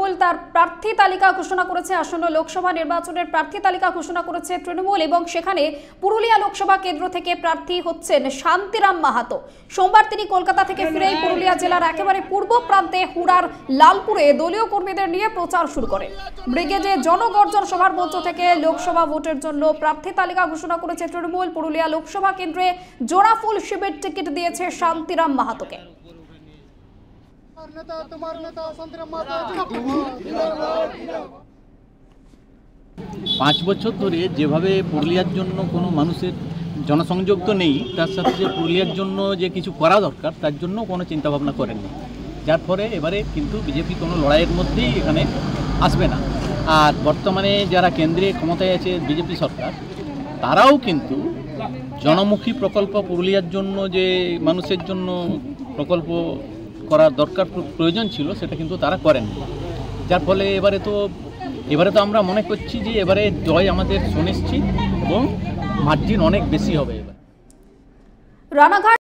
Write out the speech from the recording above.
তৃণমূল তার প্রার্থী তালিকা ঘোষণা করেছে আসন্ন লোকসভা নির্বাচনের প্রার্থী তালিকা ঘোষণা করেছে তৃণমূল এবং সেখানে পুরুলিয়া লোকসভা কেন্দ্র থেকে প্রার্থী হচ্ছেন শান্তিরাম মাহাতো সোমবার তিনি কলকাতা থেকে হ্যাঁ, ফিরেই হ্যাঁ, পুরুলিয়া হ্যাঁ, জেলার একেবারে পূর্ব প্রান্তে হুড়ার লালপুরে দলীয় কর্মীদের নিয়ে প্রচার শুরু করেন ব্রিগেডে জনগর্জন সভার মঞ্চ থেকে লোকসভা ভোটের জন্য প্রার্থী তালিকা ঘোষণা করেছে তৃণমূল পুরুলিয়া লোকসভা কেন্দ্রে জোড়াফুল শিবের টিকিট দিয়েছে শান্তিরাম মাহাতোকে পাঁচ বছর ধরে যেভাবে পুরুলিয়ার জন্য কোনো মানুষের জনসংযোগ তো নেই তার সাথে যে পুরুলিয়ার জন্য যে কিছু করা দরকার তার জন্য কোনো চিন্তাভাবনা করেননি যার ফলে এবারে কিন্তু বিজেপি কোনো লড়াইয়ের মধ্যেই এখানে আসবে না আর বর্তমানে যারা কেন্দ্রে ক্ষমতায় আছে বিজেপি সরকার তারাও কিন্তু জনমুখী প্রকল্প পুরুলিয়ার জন্য যে মানুষের জন্য প্রকল্প করার দরকার প্রয়োজন ছিল সেটা কিন্তু তারা করেন যার ফলে এবারে তো এবারে তো আমরা মনে করছি যে এবারে জয় আমাদের সুনিশ্চিত এবং মার্জিন অনেক বেশি হবে এবার রানাঘাট